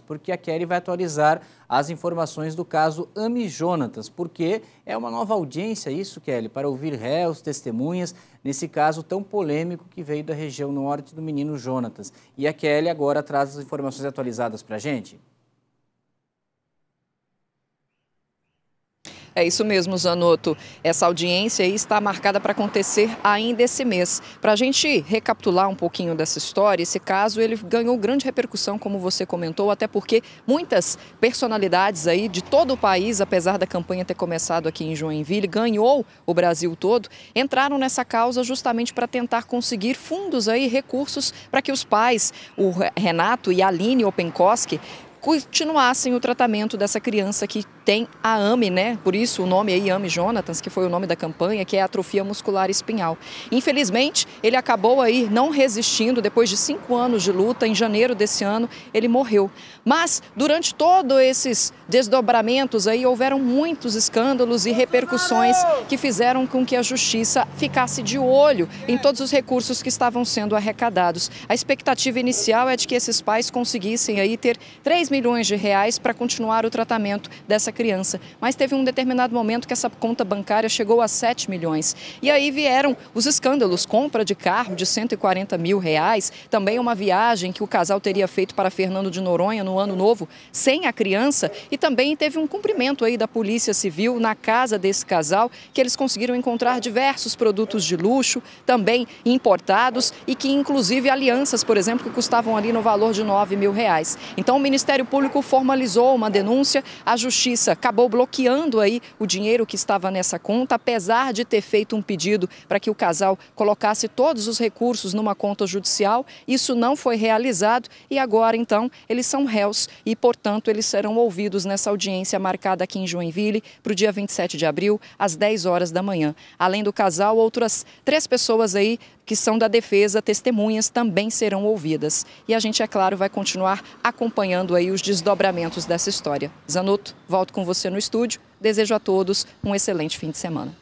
porque a Kelly vai atualizar as informações do caso Ami Jonatas, porque é uma nova audiência isso, Kelly, para ouvir réus, testemunhas, nesse caso tão polêmico que veio da região norte do menino Jonatas. E a Kelly agora traz as informações atualizadas para a gente. É isso mesmo, Zanotto. Essa audiência está marcada para acontecer ainda esse mês. Para a gente recapitular um pouquinho dessa história, esse caso ele ganhou grande repercussão, como você comentou, até porque muitas personalidades aí de todo o país, apesar da campanha ter começado aqui em Joinville, ganhou o Brasil todo, entraram nessa causa justamente para tentar conseguir fundos aí, recursos para que os pais, o Renato e a Aline Openkoski, continuassem o tratamento dessa criança que tem a AME, né? Por isso o nome aí, AME Jonathans, que foi o nome da campanha, que é atrofia muscular espinhal. Infelizmente, ele acabou aí não resistindo, depois de cinco anos de luta, em janeiro desse ano, ele morreu. Mas, durante todos esses desdobramentos aí, houveram muitos escândalos e repercussões que fizeram com que a justiça ficasse de olho em todos os recursos que estavam sendo arrecadados. A expectativa inicial é de que esses pais conseguissem aí ter 3 milhões de reais para continuar o tratamento dessa criança. Mas teve um determinado momento que essa conta bancária chegou a 7 milhões. E aí vieram os escândalos, compra de carro de 140 mil reais, também uma viagem que o casal teria feito para Fernando de Noronha no ano novo, sem a criança, e também teve um cumprimento aí da Polícia Civil na casa desse casal, que eles conseguiram encontrar diversos produtos de luxo, também importados, e que inclusive alianças, por exemplo, que custavam ali no valor de 9 mil reais. Então o Ministério Público formalizou uma denúncia, a Justiça Justiça acabou bloqueando aí o dinheiro que estava nessa conta, apesar de ter feito um pedido para que o casal colocasse todos os recursos numa conta judicial. Isso não foi realizado e agora, então, eles são réus e, portanto, eles serão ouvidos nessa audiência marcada aqui em Joinville para o dia 27 de abril, às 10 horas da manhã. Além do casal, outras três pessoas aí que são da defesa, testemunhas também serão ouvidas. E a gente, é claro, vai continuar acompanhando aí os desdobramentos dessa história. Zanotto, volto com você no estúdio. Desejo a todos um excelente fim de semana.